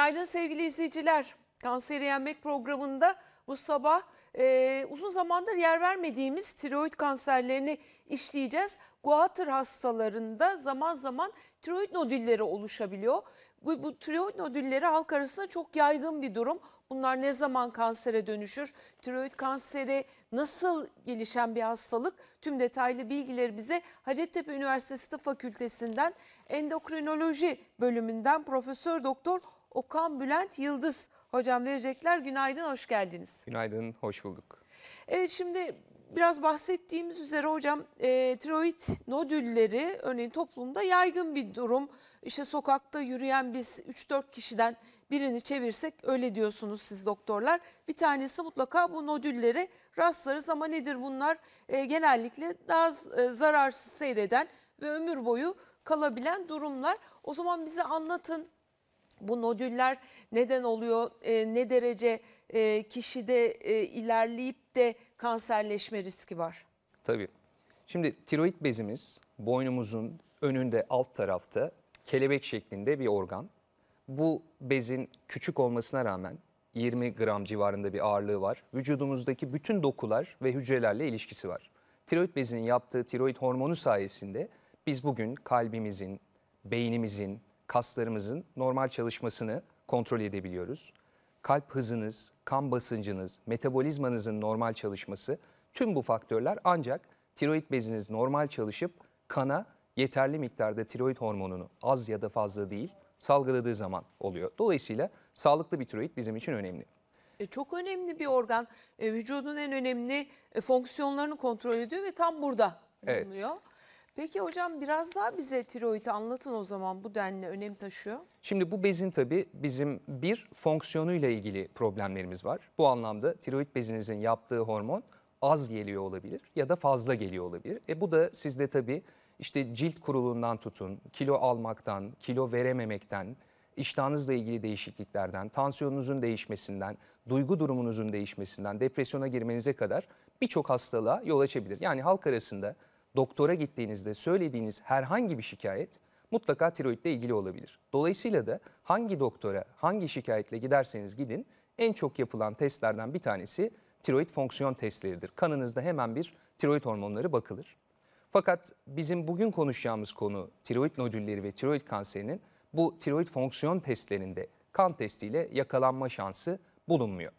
Günaydın sevgili izleyiciler. Kanseri Yenmek programında bu sabah e, uzun zamandır yer vermediğimiz tiroid kanserlerini işleyeceğiz. Guatr hastalarında zaman zaman tiroid nodülleri oluşabiliyor. Bu, bu tiroid nodülleri halk arasında çok yaygın bir durum. Bunlar ne zaman kansere dönüşür? Tiroid kanseri nasıl gelişen bir hastalık? Tüm detaylı bilgileri bize Hacettepe Üniversitesi Tıp Fakültesinden Endokrinoloji bölümünden Profesör Doktor Okan Bülent Yıldız hocam verecekler. Günaydın, hoş geldiniz. Günaydın, hoş bulduk. Evet şimdi biraz bahsettiğimiz üzere hocam e, tiroid nodülleri örneğin toplumda yaygın bir durum. İşte sokakta yürüyen biz 3-4 kişiden birini çevirsek öyle diyorsunuz siz doktorlar. Bir tanesi mutlaka bu nodüllere rastlarız ama nedir bunlar? E, genellikle daha e, zararsız seyreden ve ömür boyu kalabilen durumlar. O zaman bize anlatın bu nodüller neden oluyor, e, ne derece e, kişide e, ilerleyip de kanserleşme riski var? Tabii. Şimdi tiroid bezimiz boynumuzun önünde alt tarafta kelebek şeklinde bir organ. Bu bezin küçük olmasına rağmen 20 gram civarında bir ağırlığı var. Vücudumuzdaki bütün dokular ve hücrelerle ilişkisi var. Tiroid bezinin yaptığı tiroid hormonu sayesinde biz bugün kalbimizin, beynimizin, kaslarımızın normal çalışmasını kontrol edebiliyoruz. Kalp hızınız, kan basıncınız, metabolizmanızın normal çalışması tüm bu faktörler ancak tiroid beziniz normal çalışıp kana yeterli miktarda tiroid hormonunu az ya da fazla değil salgıladığı zaman oluyor. Dolayısıyla sağlıklı bir tiroid bizim için önemli. E, çok önemli bir organ. E, vücudun en önemli e, fonksiyonlarını kontrol ediyor ve tam burada bulunuyor. Evet. Peki hocam biraz daha bize tiroidi anlatın o zaman bu denli önem taşıyor. Şimdi bu bezin tabii bizim bir fonksiyonuyla ilgili problemlerimiz var. Bu anlamda tiroid bezinizin yaptığı hormon az geliyor olabilir ya da fazla geliyor olabilir. E bu da sizde tabii işte cilt kuruluğundan tutun, kilo almaktan, kilo verememekten, iştahınızla ilgili değişikliklerden, tansiyonunuzun değişmesinden, duygu durumunuzun değişmesinden, depresyona girmenize kadar birçok hastalığa yol açabilir. Yani halk arasında doktora gittiğinizde söylediğiniz herhangi bir şikayet mutlaka tiroidle ilgili olabilir. Dolayısıyla da hangi doktora, hangi şikayetle giderseniz gidin en çok yapılan testlerden bir tanesi tiroid fonksiyon testleridir. Kanınızda hemen bir tiroid hormonları bakılır. Fakat bizim bugün konuşacağımız konu tiroid nodülleri ve tiroid kanserinin bu tiroid fonksiyon testlerinde kan testiyle yakalanma şansı bulunmuyor.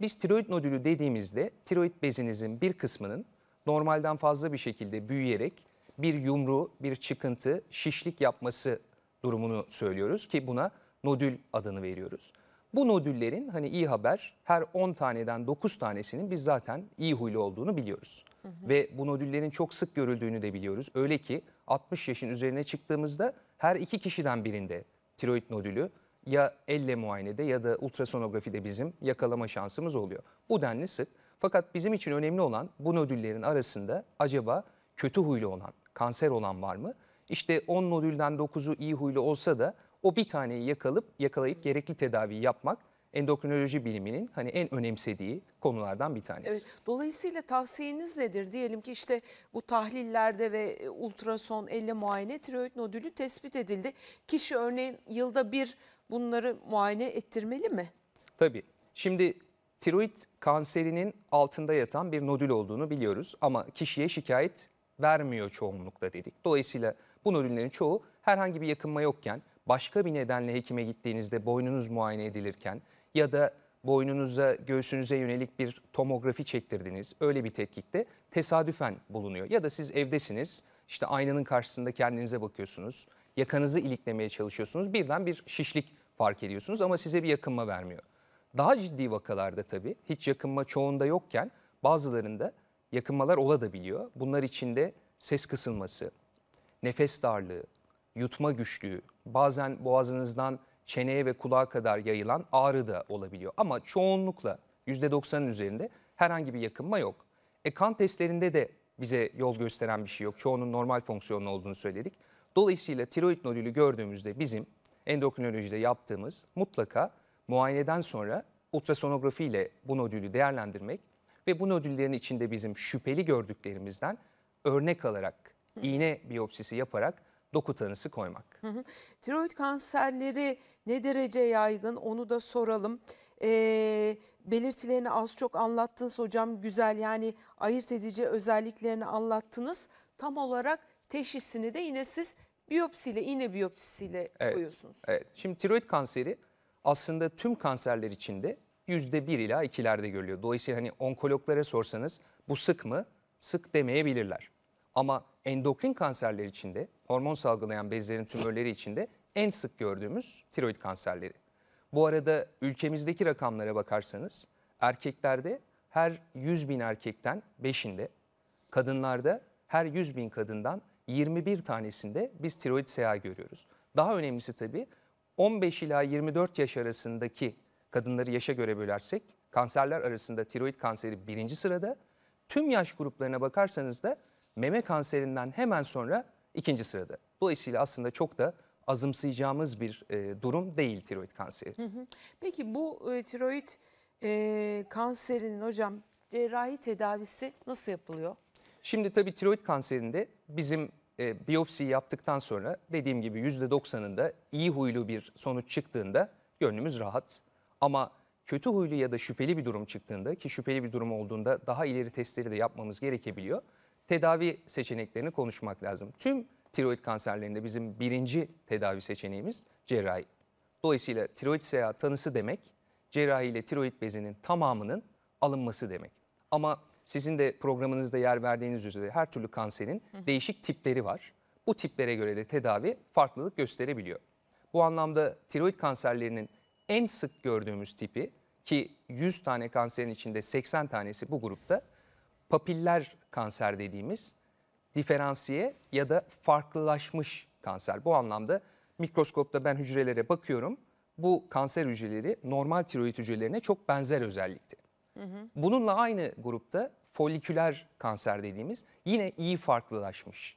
Biz tiroid nodülü dediğimizde tiroid bezinizin bir kısmının normalden fazla bir şekilde büyüyerek bir yumru, bir çıkıntı, şişlik yapması durumunu söylüyoruz ki buna nodül adını veriyoruz. Bu nodüllerin hani iyi haber her 10 taneden 9 tanesinin biz zaten iyi huylu olduğunu biliyoruz. Hı hı. Ve bu nodüllerin çok sık görüldüğünü de biliyoruz. Öyle ki 60 yaşın üzerine çıktığımızda her iki kişiden birinde tiroid nodülü ya elle muayenede ya da ultrasonografide bizim yakalama şansımız oluyor. Bu denli sık. Fakat bizim için önemli olan bu nodüllerin arasında acaba kötü huylu olan, kanser olan var mı? İşte 10 nodülden 9'u iyi huylu olsa da o bir taneyi yakalıp yakalayıp gerekli tedaviyi yapmak endokrinoloji biliminin hani en önemsediği konulardan bir tanesi. Evet, dolayısıyla tavsiyeniz nedir? Diyelim ki işte bu tahlillerde ve e, ultrason elle muayene tiroid nodülü tespit edildi. Kişi örneğin yılda bir bunları muayene ettirmeli mi? Tabii. Şimdi tiroid kanserinin altında yatan bir nodül olduğunu biliyoruz ama kişiye şikayet vermiyor çoğunlukla dedik. Dolayısıyla bu nodüllerin çoğu herhangi bir yakınma yokken başka bir nedenle hekime gittiğinizde boynunuz muayene edilirken ya da boynunuza, göğsünüze yönelik bir tomografi çektirdiniz. Öyle bir tetkikte tesadüfen bulunuyor. Ya da siz evdesiniz, işte aynanın karşısında kendinize bakıyorsunuz, yakanızı iliklemeye çalışıyorsunuz. Birden bir şişlik fark ediyorsunuz ama size bir yakınma vermiyor. Daha ciddi vakalarda tabii hiç yakınma çoğunda yokken bazılarında yakınmalar olabiliyor. Bunlar içinde ses kısılması, nefes darlığı, yutma güçlüğü, bazen boğazınızdan çeneye ve kulağa kadar yayılan ağrı da olabiliyor. Ama çoğunlukla %90'ın üzerinde herhangi bir yakınma yok. E kan testlerinde de bize yol gösteren bir şey yok. Çoğunun normal fonksiyonlu olduğunu söyledik. Dolayısıyla tiroid nodülü gördüğümüzde bizim endokrinolojide yaptığımız mutlaka muayeneden sonra ultrasonografi ile bu nodülü değerlendirmek ve bu nodüllerin içinde bizim şüpheli gördüklerimizden örnek alarak iğne biyopsisi yaparak doku tanısı koymak. Hı hı. Tiroid kanserleri ne derece yaygın onu da soralım. Ee, belirtilerini az çok anlattınız hocam güzel yani ayırt edici özelliklerini anlattınız. Tam olarak teşhisini de yine siz biyopsiyle, iğne biyopsisiyle evet, koyuyorsunuz. Evet. Şimdi tiroid kanseri aslında tüm kanserler içinde yüzde bir ila ikilerde görülüyor. Dolayısıyla hani onkologlara sorsanız bu sık mı? Sık demeyebilirler. Ama endokrin kanserler içinde hormon salgılayan bezlerin tümörleri içinde en sık gördüğümüz tiroid kanserleri. Bu arada ülkemizdeki rakamlara bakarsanız erkeklerde her 100 bin erkekten 5'inde, kadınlarda her 100 bin kadından 21 tanesinde biz tiroid seha görüyoruz. Daha önemlisi tabii 15 ila 24 yaş arasındaki kadınları yaşa göre bölersek kanserler arasında tiroid kanseri birinci sırada. Tüm yaş gruplarına bakarsanız da meme kanserinden hemen sonra ikinci sırada. Dolayısıyla aslında çok da azımsayacağımız bir e, durum değil tiroid kanseri. Peki bu e, tiroid e, kanserinin hocam cerrahi tedavisi nasıl yapılıyor? Şimdi tabii tiroid kanserinde bizim e, biyopsiyi yaptıktan sonra dediğim gibi %90'ında iyi huylu bir sonuç çıktığında gönlümüz rahat. Ama kötü huylu ya da şüpheli bir durum çıktığında ki şüpheli bir durum olduğunda daha ileri testleri de yapmamız gerekebiliyor. Tedavi seçeneklerini konuşmak lazım. Tüm tiroid kanserlerinde bizim birinci tedavi seçeneğimiz cerrahi. Dolayısıyla tiroid seyahat tanısı demek cerrahi ile tiroid bezinin tamamının alınması demek. Ama sizin de programınızda yer verdiğiniz üzere her türlü kanserin Hı. değişik tipleri var. Bu tiplere göre de tedavi farklılık gösterebiliyor. Bu anlamda tiroid kanserlerinin en sık gördüğümüz tipi ki 100 tane kanserin içinde 80 tanesi bu grupta papiller kanser dediğimiz diferansiye ya da farklılaşmış kanser. Bu anlamda mikroskopta ben hücrelere bakıyorum. Bu kanser hücreleri normal tiroid hücrelerine çok benzer özellikte. Hı hı. Bununla aynı grupta foliküler kanser dediğimiz yine iyi farklılaşmış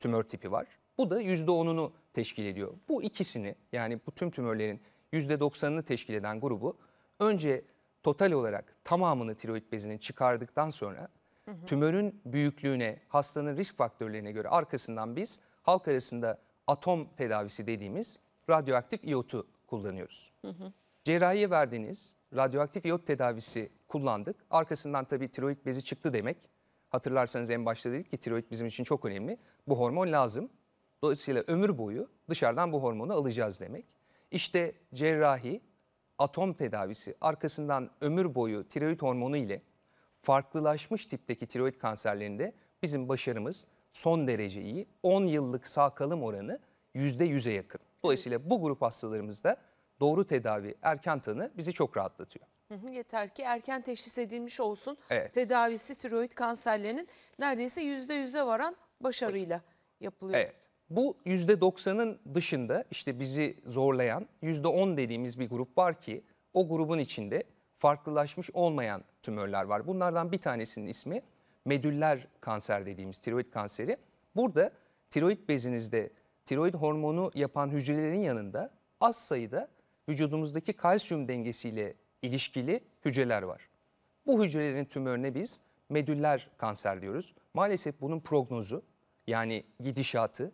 tümör tipi var. Bu da %10'unu teşkil ediyor. Bu ikisini yani bu tüm tümörlerin %90'ını teşkil eden grubu önce total olarak tamamını tiroid bezinin çıkardıktan sonra hı hı. tümörün büyüklüğüne, hastanın risk faktörlerine göre arkasından biz halk arasında atom tedavisi dediğimiz radyoaktif iyotu kullanıyoruz. Hı hı. Cerrahiye verdiğiniz radyoaktif iyot tedavisi kullandık. Arkasından tabii tiroid bezi çıktı demek. Hatırlarsanız en başta dedik ki tiroid bizim için çok önemli. Bu hormon lazım. Dolayısıyla ömür boyu dışarıdan bu hormonu alacağız demek. İşte cerrahi, atom tedavisi arkasından ömür boyu tiroid hormonu ile farklılaşmış tipteki tiroid kanserlerinde bizim başarımız son derece iyi. 10 yıllık sağ kalım oranı %100'e yakın. Dolayısıyla bu grup hastalarımızda doğru tedavi, erken tanı bizi çok rahatlatıyor yeter ki erken teşhis edilmiş olsun. Evet. Tedavisi tiroid kanserlerinin neredeyse yüzde yüze varan başarıyla yapılıyor. Evet. Bu yüzde doksanın dışında işte bizi zorlayan yüzde on dediğimiz bir grup var ki o grubun içinde farklılaşmış olmayan tümörler var. Bunlardan bir tanesinin ismi medüller kanser dediğimiz tiroid kanseri. Burada tiroid bezinizde tiroid hormonu yapan hücrelerin yanında az sayıda vücudumuzdaki kalsiyum dengesiyle ilişkili hücreler var. Bu hücrelerin tümörüne biz medüller kanser diyoruz. Maalesef bunun prognozu yani gidişatı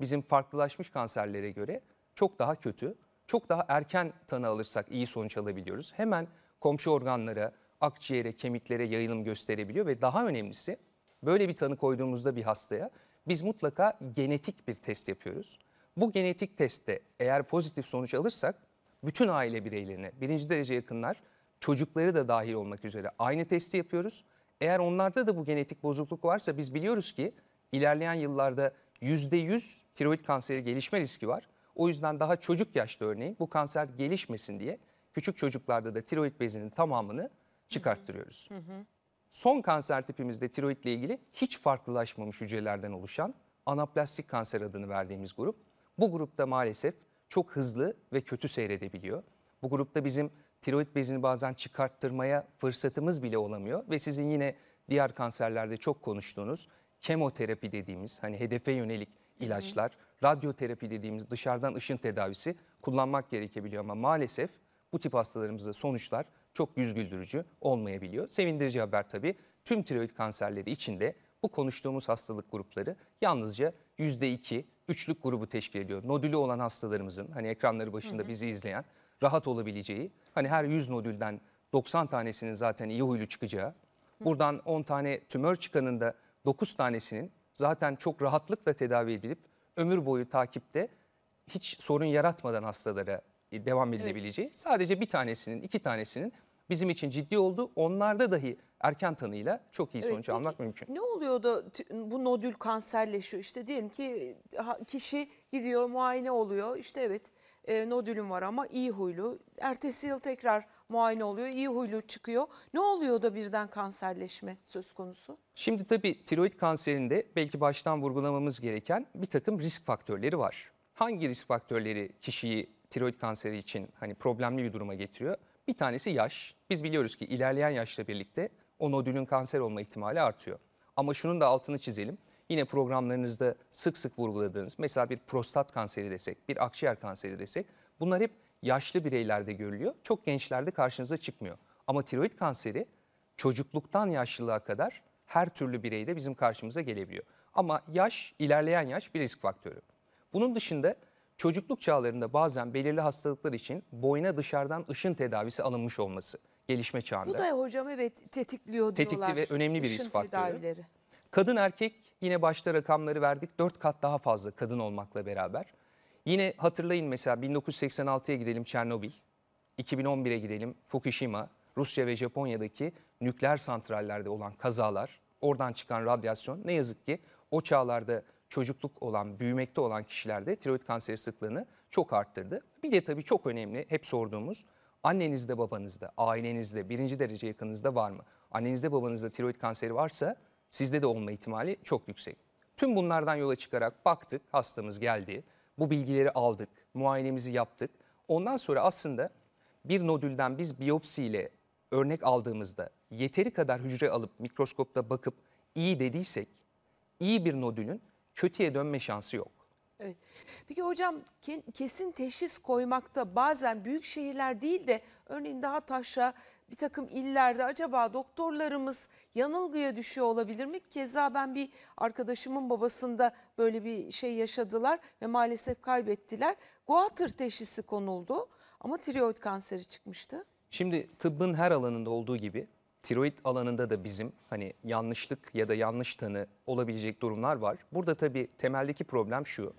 bizim farklılaşmış kanserlere göre çok daha kötü. Çok daha erken tanı alırsak iyi sonuç alabiliyoruz. Hemen komşu organlara, akciğere, kemiklere yayılım gösterebiliyor ve daha önemlisi böyle bir tanı koyduğumuzda bir hastaya biz mutlaka genetik bir test yapıyoruz. Bu genetik testte eğer pozitif sonuç alırsak bütün aile bireylerine, birinci derece yakınlar, çocukları da dahil olmak üzere aynı testi yapıyoruz. Eğer onlarda da bu genetik bozukluk varsa biz biliyoruz ki ilerleyen yıllarda %100 tiroid kanseri gelişme riski var. O yüzden daha çocuk yaşta örneğin bu kanser gelişmesin diye küçük çocuklarda da tiroid bezinin tamamını çıkarttırıyoruz. Son kanser tipimizde tiroidle ilgili hiç farklılaşmamış hücrelerden oluşan anaplastik kanser adını verdiğimiz grup. Bu grupta maalesef çok hızlı ve kötü seyredebiliyor. Bu grupta bizim tiroid bezini bazen çıkarttırmaya fırsatımız bile olamıyor ve sizin yine diğer kanserlerde çok konuştuğunuz kemoterapi dediğimiz hani hedefe yönelik ilaçlar, hı radyoterapi dediğimiz dışarıdan ışın tedavisi kullanmak gerekebiliyor ama maalesef bu tip hastalarımızda sonuçlar çok yüz güldürücü olmayabiliyor. Sevindirici haber tabii tüm tiroid kanserleri içinde bu konuştuğumuz hastalık grupları yalnızca %2 üçlük grubu teşkil ediyor. Nodülü olan hastalarımızın hani ekranları başında bizi izleyen rahat olabileceği hani her 100 nodülden 90 tanesinin zaten iyi huylu çıkacağı buradan 10 tane tümör çıkanında 9 tanesinin zaten çok rahatlıkla tedavi edilip ömür boyu takipte hiç sorun yaratmadan hastalara e, devam edilebileceği. Evet. Sadece bir tanesinin, iki tanesinin bizim için ciddi oldu. Onlarda dahi erken tanıyla çok iyi sonuç evet, peki, almak mümkün. Ne oluyor da bu nodül kanserleşiyor? İşte diyelim ki kişi gidiyor muayene oluyor. İşte evet e, nodülüm var ama iyi huylu. Ertesi yıl tekrar muayene oluyor. iyi huylu çıkıyor. Ne oluyor da birden kanserleşme söz konusu? Şimdi tabii tiroid kanserinde belki baştan vurgulamamız gereken bir takım risk faktörleri var. Hangi risk faktörleri kişiyi tiroid kanseri için hani problemli bir duruma getiriyor? Bir tanesi yaş. Biz biliyoruz ki ilerleyen yaşla birlikte o nodülün kanser olma ihtimali artıyor. Ama şunun da altını çizelim. Yine programlarınızda sık sık vurguladığınız mesela bir prostat kanseri desek, bir akciğer kanseri desek bunlar hep yaşlı bireylerde görülüyor. Çok gençlerde karşınıza çıkmıyor. Ama tiroid kanseri çocukluktan yaşlılığa kadar her türlü bireyde bizim karşımıza gelebiliyor. Ama yaş, ilerleyen yaş bir risk faktörü. Bunun dışında çocukluk çağlarında bazen belirli hastalıklar için boyuna dışarıdan ışın tedavisi alınmış olması gelişme çağında. Bu da hocam evet tetikliyor diyorlar. Tetikli ve önemli bir risk faktörü. Kadın erkek yine başta rakamları verdik. Dört kat daha fazla kadın olmakla beraber. Yine hatırlayın mesela 1986'ya gidelim Çernobil, 2011'e gidelim Fukushima, Rusya ve Japonya'daki nükleer santrallerde olan kazalar, oradan çıkan radyasyon ne yazık ki o çağlarda çocukluk olan, büyümekte olan kişilerde tiroid kanseri sıklığını çok arttırdı. Bir de tabii çok önemli hep sorduğumuz annenizde babanızda, ailenizde, birinci derece yakınızda var mı? Annenizde babanızda tiroid kanseri varsa sizde de olma ihtimali çok yüksek. Tüm bunlardan yola çıkarak baktık hastamız geldi. Bu bilgileri aldık, muayenemizi yaptık. Ondan sonra aslında bir nodülden biz biyopsi ile örnek aldığımızda yeteri kadar hücre alıp mikroskopta bakıp iyi dediysek iyi bir nodülün kötüye dönme şansı yok. Evet. Peki hocam kesin teşhis koymakta bazen büyük şehirler değil de örneğin daha taşra bir takım illerde acaba doktorlarımız yanılgıya düşüyor olabilir mi? Keza ben bir arkadaşımın babasında böyle bir şey yaşadılar ve maalesef kaybettiler. Goatr teşhisi konuldu ama tiroid kanseri çıkmıştı. Şimdi tıbbın her alanında olduğu gibi tiroid alanında da bizim hani yanlışlık ya da yanlış tanı olabilecek durumlar var. Burada tabii temeldeki problem şu.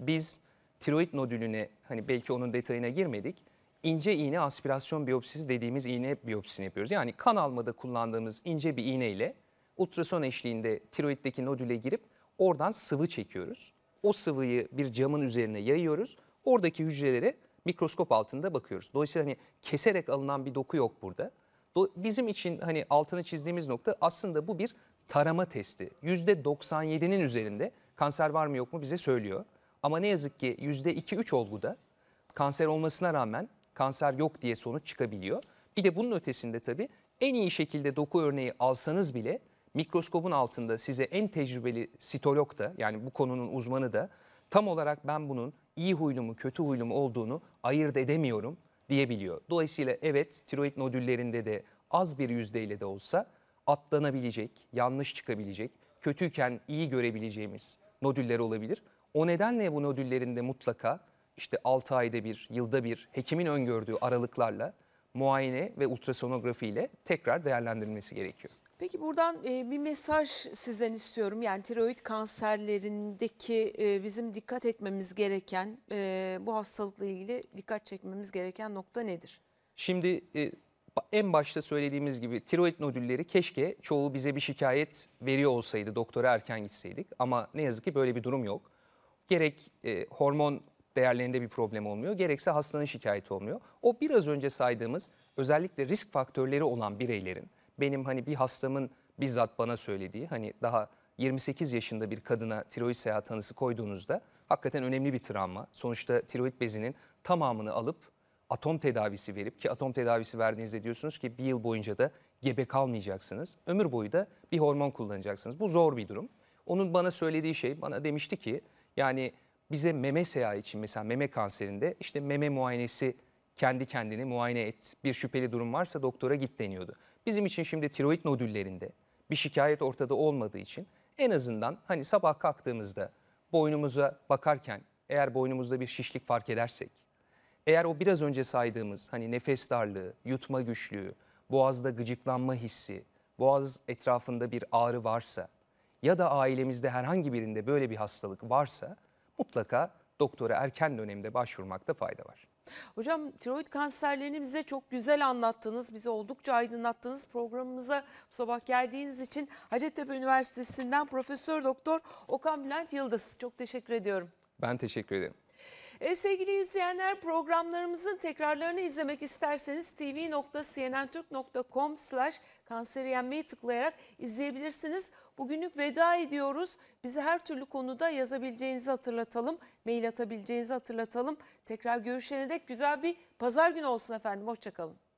Biz tiroid nodülüne hani belki onun detayına girmedik. İnce iğne aspirasyon biyopsisi dediğimiz iğne biyopsisini yapıyoruz. Yani kan almada kullandığımız ince bir iğne ile ultrason eşliğinde tiroiddeki nodüle girip oradan sıvı çekiyoruz. O sıvıyı bir camın üzerine yayıyoruz. Oradaki hücrelere mikroskop altında bakıyoruz. Dolayısıyla hani keserek alınan bir doku yok burada. bizim için hani altını çizdiğimiz nokta aslında bu bir tarama testi. %97'nin üzerinde kanser var mı yok mu bize söylüyor. Ama ne yazık ki %2-3 olguda kanser olmasına rağmen kanser yok diye sonuç çıkabiliyor. Bir de bunun ötesinde tabii en iyi şekilde doku örneği alsanız bile mikroskobun altında size en tecrübeli sitolog da yani bu konunun uzmanı da tam olarak ben bunun iyi huylu mu kötü huylu mu olduğunu ayırt edemiyorum diyebiliyor. Dolayısıyla evet tiroid nodüllerinde de az bir yüzdeyle de olsa atlanabilecek, yanlış çıkabilecek, kötüyken iyi görebileceğimiz nodüller olabilir. O nedenle bu nodüllerinde mutlaka işte 6 ayda bir, yılda bir hekimin öngördüğü aralıklarla muayene ve ultrasonografi ile tekrar değerlendirilmesi gerekiyor. Peki buradan e, bir mesaj sizden istiyorum. Yani tiroid kanserlerindeki e, bizim dikkat etmemiz gereken, e, bu hastalıkla ilgili dikkat çekmemiz gereken nokta nedir? Şimdi en başta söylediğimiz gibi tiroid nodülleri keşke çoğu bize bir şikayet veriyor olsaydı doktora erken gitseydik. Ama ne yazık ki böyle bir durum yok gerek e, hormon değerlerinde bir problem olmuyor, gerekse hastanın şikayeti olmuyor. O biraz önce saydığımız özellikle risk faktörleri olan bireylerin, benim hani bir hastamın bizzat bana söylediği hani daha 28 yaşında bir kadına tiroid seha tanısı koyduğunuzda hakikaten önemli bir travma. Sonuçta tiroid bezinin tamamını alıp atom tedavisi verip ki atom tedavisi verdiğinizde diyorsunuz ki bir yıl boyunca da gebe kalmayacaksınız. Ömür boyu da bir hormon kullanacaksınız. Bu zor bir durum. Onun bana söylediği şey bana demişti ki yani bize meme seyağı için mesela meme kanserinde işte meme muayenesi kendi kendini muayene et. Bir şüpheli durum varsa doktora git deniyordu. Bizim için şimdi tiroid nodüllerinde bir şikayet ortada olmadığı için en azından hani sabah kalktığımızda boynumuza bakarken eğer boynumuzda bir şişlik fark edersek, eğer o biraz önce saydığımız hani nefes darlığı, yutma güçlüğü, boğazda gıcıklanma hissi, boğaz etrafında bir ağrı varsa ya da ailemizde herhangi birinde böyle bir hastalık varsa mutlaka doktora erken dönemde başvurmakta fayda var. Hocam tiroid kanserlerini bize çok güzel anlattınız, bizi oldukça aydınlattınız. Programımıza bu sabah geldiğiniz için Hacettepe Üniversitesi'nden Profesör Doktor Okan Bülent Yıldız çok teşekkür ediyorum. Ben teşekkür ederim. E, sevgili izleyenler programlarımızın tekrarlarını izlemek isterseniz tv.cnnturk.com slash kanseri yenmeyi tıklayarak izleyebilirsiniz. Bugünlük veda ediyoruz. Bizi her türlü konuda yazabileceğinizi hatırlatalım. Mail atabileceğinizi hatırlatalım. Tekrar görüşene dek güzel bir pazar günü olsun efendim. Hoşçakalın.